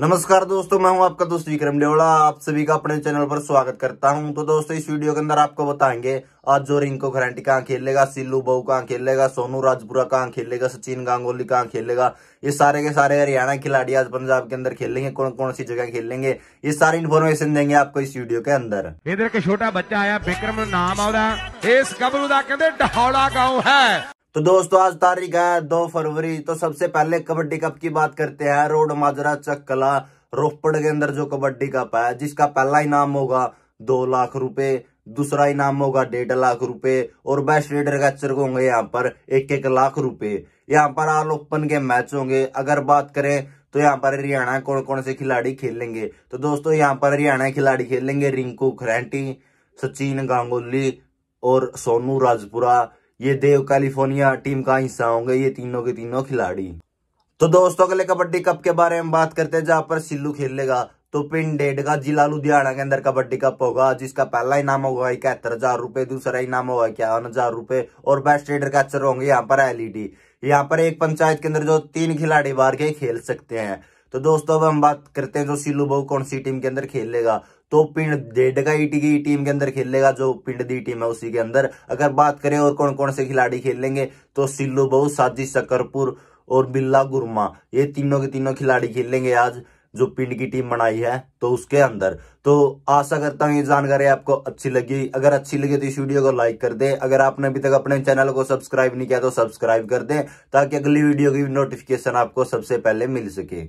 नमस्कार दोस्तों मैं हूं आपका दोस्त विक्रम डेवड़ा आप सभी का अपने चैनल पर स्वागत करता हूं तो दोस्तों इस वीडियो के अंदर आपको बताएंगे आज जो रिंको घरेंटी कहाँ खेलेगा सिल्लू बहू कहाँ खेलेगा सोनू राजपुरा कहाँ खेलेगा सचिन गांगुली कहाँ खेलेगा ये सारे के सारे हरियाणा खिलाड़ी आज पंजाब के अंदर खेलेंगे कौन कौन सी जगह खेलेंगे ये सारी इन्फॉर्मेशन देंगे आपको इस वीडियो के अंदर इधर के छोटा बच्चा आया विक्रम नाम आ इसका कहते गाँव है तो दोस्तों आज तारीख है दो फरवरी तो सबसे पहले कबड्डी कप की बात करते हैं रोड माजरा चक कला रोपड़ के अंदर जो कबड्डी कप है जिसका पहला इनाम होगा दो लाख रुपए दूसरा इनाम होगा डेढ़ लाख रुपए और बेस्ट रेडर कैचर को होंगे यहाँ पर एक एक लाख रुपए यहाँ पर आल ओपन के मैच होंगे अगर बात करें तो यहाँ पर हरियाणा कौन कौन से खिलाड़ी खेलेंगे तो दोस्तों यहाँ पर हरियाणा खिलाड़ी खेलेंगे रिंकू खरेंटी सचिन गांगुली और सोनू राजपुरा ये देव कैलिफोर्निया टीम का हिस्सा होंगे ये तीनों के तीनों खिलाड़ी तो दोस्तों के लिए कबड्डी कप के बारे में बात करते हैं जहां पर सिल्लू खेलेगा तो पिंड डेढ़ का जिला लुधियाना के अंदर कबड्डी कप होगा जिसका पहला इनाम होगा इकहत्तर हजार रुपए दूसरा इनाम होगा इक्यावन हजार रुपए और बेस्ट रेडर कैचर होंगे यहाँ पर एलईडी यहाँ पर एक पंचायत के अंदर जो तीन खिलाड़ी बाहर के खेल सकते हैं तो दोस्तों अब हम बात करते हैं जो सिल्लू बहु कौन सी टीम के अंदर खेलेगा तो पिंड देडगा ईटी की टीम के अंदर खेल लेगा जो पिंड दी टीम है उसी के अंदर अगर बात करें और कौन कौन से खिलाड़ी खेल लेंगे तो सिल्लू बहु साजी शकरपुर और बिल्ला गुरमा ये तीनों के तीनों खिलाड़ी खेल लेंगे आज जो पिंड की टीम बनाई है तो उसके अंदर तो आशा करता हूँ ये जानकारी आपको अच्छी लगी अगर अच्छी लगी तो इस वीडियो को लाइक कर दे अगर आपने अभी तक अपने चैनल को सब्सक्राइब नहीं किया तो सब्सक्राइब कर दें ताकि अगली वीडियो की नोटिफिकेशन आपको सबसे पहले मिल सके